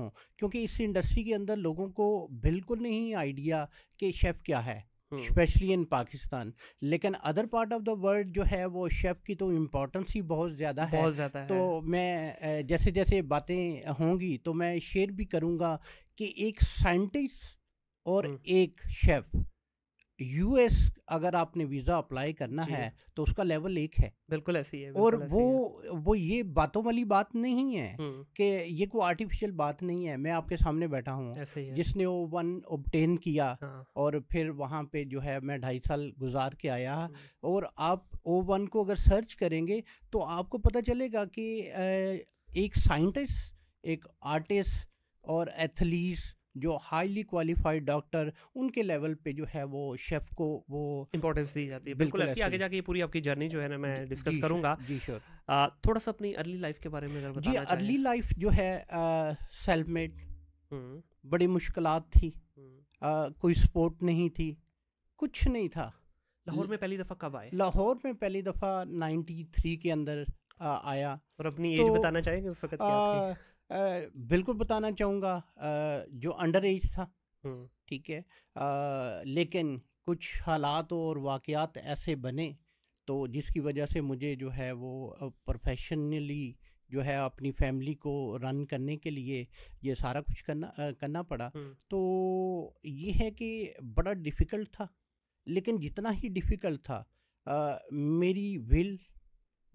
क्योंकि इस इंडस्ट्री के अंदर लोगों को बिल्कुल नहीं आइडिया कि शेफ़ क्या है हम्म। स्पेशली इन पाकिस्तान लेकिन other part of the world जो है वो शेफ़ की तो इम्पोर्टेंस ही बहुत ज़्यादा है बहुत ज़्यादा है तो मैं जैसे जैसे बातें होंगी तो मैं शेयर भी करूँगा कि एक साइंटिस्ट और हम्म। एक शेफ़ यूएस अगर आपने वीज़ा अप्लाई करना है तो उसका लेवल एक है बिल्कुल ऐसी है और वो है। वो ये बातों वाली बात नहीं है कि ये कोई आर्टिफिशियल बात नहीं है मैं आपके सामने बैठा हूँ जिसने वो वन ऑबटेन किया हाँ। और फिर वहाँ पे जो है मैं ढाई साल गुजार के आया और आप ओ वन को अगर सर्च करेंगे तो आपको पता चलेगा कि एक साइंटिस्ट एक आर्टिस्ट और एथलीट जो हाईली क्वालिफाइड डॉक्टर उनके लेवल पे जो है वो शेफ को वो इंपॉर्टेंस दी जाती है बिल्कुल ऐसी आगे जाके पूरी आपकी जर्नी जो है ना मैं डिस्कस करूंगा जी श्योर थोड़ा सा अपनी अर्ली लाइफ के बारे में अगर जी अर्ली लाइफ जो है सेल्फ हम्म। मेड बड़ी मुश्किल थी हम्म। कोई सपोर्ट नहीं थी कुछ नहीं था लाहौर में पहली दफ़ा कब आए लाहौर में पहली दफ़ा 93 के अंदर आ, आया और अपनी तो, एज बताना चाहेंगे उस वक्त क्या थी बिल्कुल बताना चाहूँगा जो अंडर एज था ठीक है आ, लेकिन कुछ हालात और वाकयात ऐसे बने तो जिसकी वजह से मुझे जो है वो प्रोफेशनली जो है अपनी फैमिली को रन करने के लिए ये सारा कुछ करना आ, करना पड़ा तो ये है कि बड़ा डिफ़िकल्ट था लेकिन जितना ही डिफ़िकल्ट था आ, मेरी विल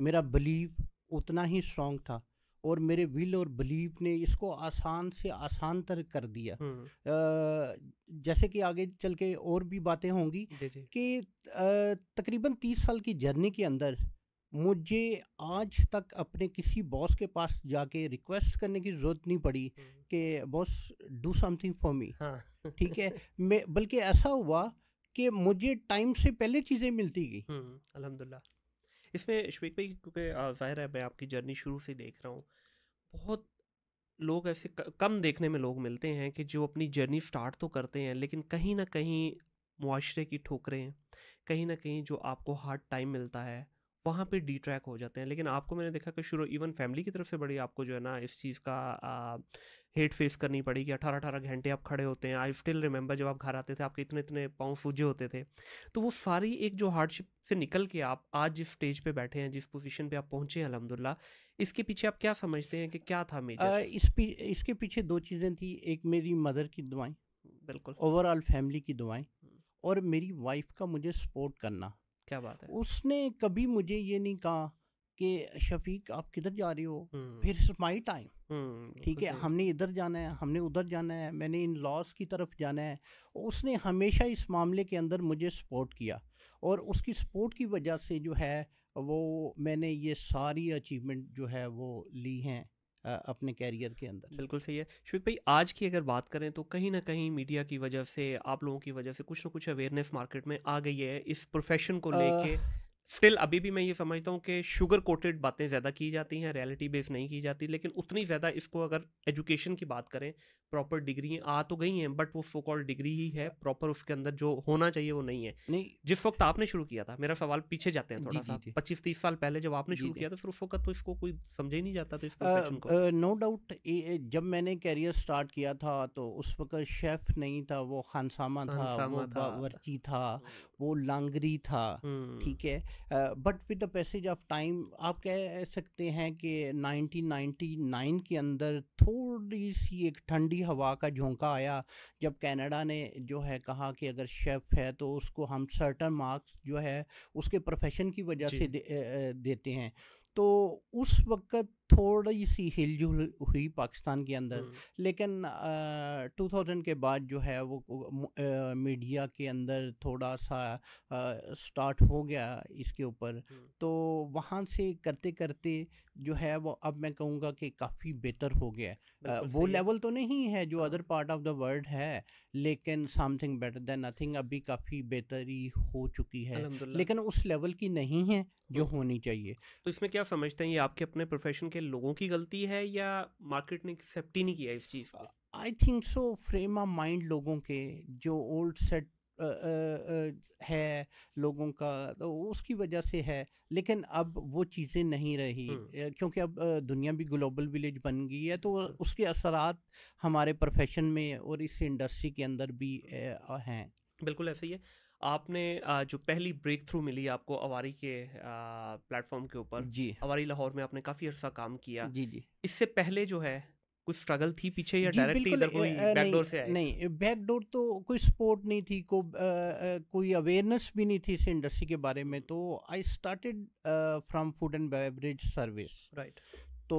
मेरा बिलीव उतना ही स्ट्रॉन्ग था और मेरे विल और बिलीव ने इसको आसान से आसान तर कर दिया आ, जैसे कि आगे चल के और भी बातें होंगी कि तकरीबन तीस साल की जर्नी के अंदर मुझे आज तक अपने किसी बॉस के पास जाके रिक्वेस्ट करने की ज़रूरत नहीं पड़ी कि boss do something for me हाँ। ठीक है मैं बल्कि ऐसा हुआ कि मुझे टाइम से पहले चीज़ें मिलती गई अलहमदिल्ला इसमें शफीक भाई क्योंकि ज़ाहिर है मैं आपकी जर्नी शुरू से देख रहा हूँ बहुत लोग ऐसे कम देखने में लोग मिलते हैं कि जो अपनी जर्नी स्टार्ट तो करते हैं लेकिन कहीं ना कहीं मुआरे की ठोकरें कहीं ना कहीं जो आपको हार्ड टाइम मिलता है वहाँ पे डी ट्रैक हो जाते हैं लेकिन आपको मैंने देखा कि शुरू इवन फैमिली की तरफ से बड़ी आपको जो है ना इस चीज़ का हेट फेस करनी पड़ी कि अठारह अठारह घंटे आप खड़े होते हैं आई स्टिल रिमेंबर जब आप घर आते थे आपके इतने इतने पाँव सूझे होते थे तो वो सारी एक जो हार्डशिप से निकल के आप आज जिस स्टेज पे बैठे हैं जिस पोजीशन पे आप पहुंचे हैं अलहमदिल्ला इसके पीछे आप क्या समझते हैं कि क्या था मेरा इस पी, इसके पीछे दो चीज़ें थी एक मेरी मदर की दुआएं बिल्कुल ओवरऑल फैमिली की दुआएं हम्म। और मेरी वाइफ का मुझे सपोर्ट करना क्या बात है उसने कभी मुझे ये नहीं कहा कि शफीक आप किधर जा रहे हो फिर इट्स माई टाइम ठीक तो है हमने इधर जाना है हमने उधर जाना है मैंने इन लॉस की तरफ जाना है उसने हमेशा इस मामले के अंदर मुझे सपोर्ट किया और उसकी सपोर्ट की वजह से जो है वो मैंने ये सारी अचीवमेंट जो है वो ली हैं अपने कैरियर के अंदर बिल्कुल सही है शफीक भाई आज की अगर बात करें तो कहीं ना कहीं मीडिया की वजह से आप लोगों की वजह से कुछ ना कुछ अवेयरनेस मार्केट में आ गई है इस प्रोफेशन को लेके स्टिल अभी भी मैं ये समझता हूँ कि शुगर कोटेड बातें ज़्यादा की जाती हैं रियलिटी बेस नहीं की जाती लेकिन उतनी ज़्यादा इसको अगर एजुकेशन की बात करें प्रॉपर डिग्री आ तो गई हैं बट वो सो कॉल्ड डिग्री ही है प्रॉपर उसके अंदर जो होना चाहिए वो नहीं है नहीं जिस वक्त आपने शुरू किया था मेरा सवाल पीछे जाते हैं थोड़ा सा पच्चीस तीस साल पहले जब आपने शुरू किया था फिर तो उस वक्त तो इसको कोई समझ ही नहीं जाता था इस नो डाउट जब मैंने कैरियर स्टार्ट किया था तो उस वक्त शेफ नहीं था वो खानसामा था वो था वो लांगरी था हम्म। ठीक है but with the passage of time आप कह सकते हैं कि नाइनटीन के अंदर थोड़ी सी एक ठंडी ठंडी हवा का झोंका आया जब कनाडा ने जो है कहा कि अगर शेफ़ है तो उसको हम सर्टन मार्क्स जो है उसके प्रोफेशन की वजह से दे, देते हैं तो उस वक्त थोड़ी सी हिलजुल हुई पाकिस्तान के अंदर लेकिन टू थाउजेंड के बाद जो है वो मीडिया के अंदर थोड़ा सा आ, स्टार्ट हो गया इसके ऊपर तो वहाँ से करते करते जो है वो अब मैं कहूँगा कि काफ़ी बेहतर हो गया वो लेवल तो नहीं है जो हाँ। Other part of the world है लेकिन समथिंग बेटर देन नथिंग अभी काफ़ी बेहतरी हो चुकी है लेकिन उस लेवल की नहीं है जो होनी चाहिए तो इसमें क्या समझते हैं ये आपके अपने प्रोफेशन के लोगों की गलती है या मार्केट ने एक्सेप्ट ही नहीं किया इस चीज़ को I think so frame of mind लोगों के जो ओल्ड सेट है लोगों का तो उसकी वजह से है लेकिन अब वो चीज़ें नहीं रही क्योंकि अब दुनिया भी ग्लोबल विलेज बन गई है तो उसके असरात हमारे प्रोफेशन में और इस इंडस्ट्री के अंदर भी हैं बिल्कुल ऐसे ही है आपने जो पहली ब्रेक थ्रू मिली आपको अवारी के प्लेटफॉर्म के ऊपर जी अवारी लाहौर में आपने काफ़ी अर्सा काम किया जी जी इससे पहले जो है कुछ स्ट्रगल थी पीछे या डायरेक्टली इधर कोई बैकडोर से आए नहीं बैकडोर तो कोई सपोर्ट नहीं थी को आ, कोई अवेयरनेस भी नहीं थी इस इंडस्ट्री के बारे में तो I started from food and beverage service right तो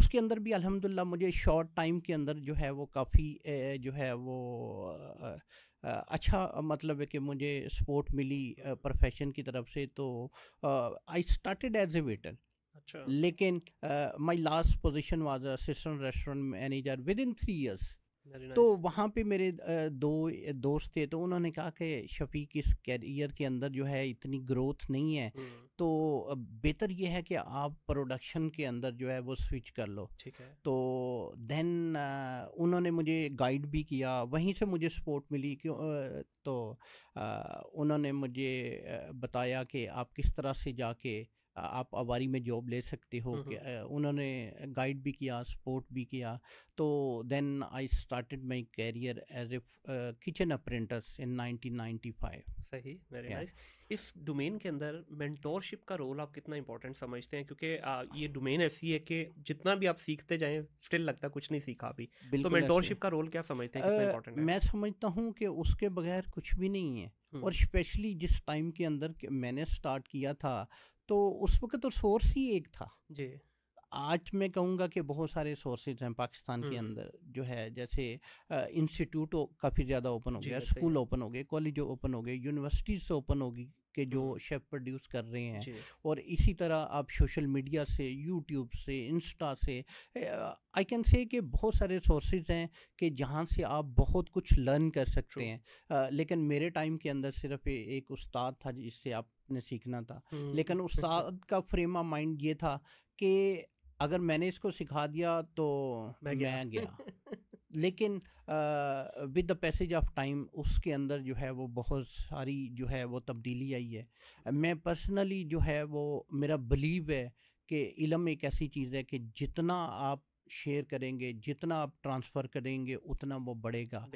उसके अंदर भी अल्हम्दुलिल्लाह मुझे शॉर्ट टाइम के अंदर जो है वो काफ़ी जो है वो अच्छा मतलब है कि मुझे सपोर्ट मिली प्रोफेशन की तरफ से तो I started as a waiter अच्छा लेकिन my last position was assistant restaurant manager within three years तो वहाँ पे मेरे दो दोस्त थे तो उन्होंने कहा कि शफीक इस कैरियर के अंदर जो है इतनी ग्रोथ नहीं है तो बेहतर ये है कि आप प्रोडक्शन के अंदर जो है वो स्विच कर लो ठीक है तो देन उन्होंने मुझे गाइड भी किया वहीं से मुझे सपोर्ट मिली क्यों तो उन्होंने मुझे बताया कि आप किस तरह से जाके आप आवारी में जॉब ले सकते हो उन्होंने गाइड भी किया सपोर्ट भी किया तो then I started my career as a kitchen apprentice in 1995 सही वेरी नाइस yeah. इस डोमेन के अंदर मेंटोरशिप का रोल आप कितना इंपॉर्टेंट समझते हैं क्योंकि ये डोमेन ऐसी है कि जितना भी आप सीखते जाएं स्टिल लगता कुछ नहीं सीखा अभी तो मेंटोरशिप का रोल क्या समझते हैं कितना इंपॉर्टेंट है मैं समझता हूँ कि उसके बगैर कुछ भी नहीं है और स्पेशली जिस टाइम के अंदर के मैंने स्टार्ट किया था तो उस वक्त तो सोर्स ही एक था जी आज मैं कहूँगा कि बहुत सारे सोर्सेज हैं पाकिस्तान के अंदर जो है जैसे इंस्टीट्यूट काफ़ी ज़्यादा ओपन हो गया स्कूल ओपन हो गए कॉलेज ओपन हो गए यूनिवर्सिटीज़ ओपन होगी के जो हम्म। शेफ़ प्रोड्यूस कर रहे हैं और इसी तरह आप सोशल मीडिया से यूट्यूब से इंस्टा से आई कैन से कि बहुत सारे सोर्सेज हैं कि जहाँ से आप बहुत कुछ लर्न कर सकते हैं आ, लेकिन मेरे टाइम के अंदर सिर्फ एक उस्ताद था जिससे आपने सीखना था लेकिन हम्म। उस्ताद का फ्रेम ऑफ माइंड ये था कि अगर मैंने इसको सिखा दिया तो मैं गया, मैं गया। लेकिन with the passage of time उसके अंदर जो है वो बहुत सारी जो है वो तब्दीली आई है मैं पर्सनली जो है वो मेरा बिलीव है कि इलम एक ऐसी चीज़ है कि जितना आप शेयर करेंगे जितना आप ट्रांसफ़र करेंगे उतना वो बढ़ेगा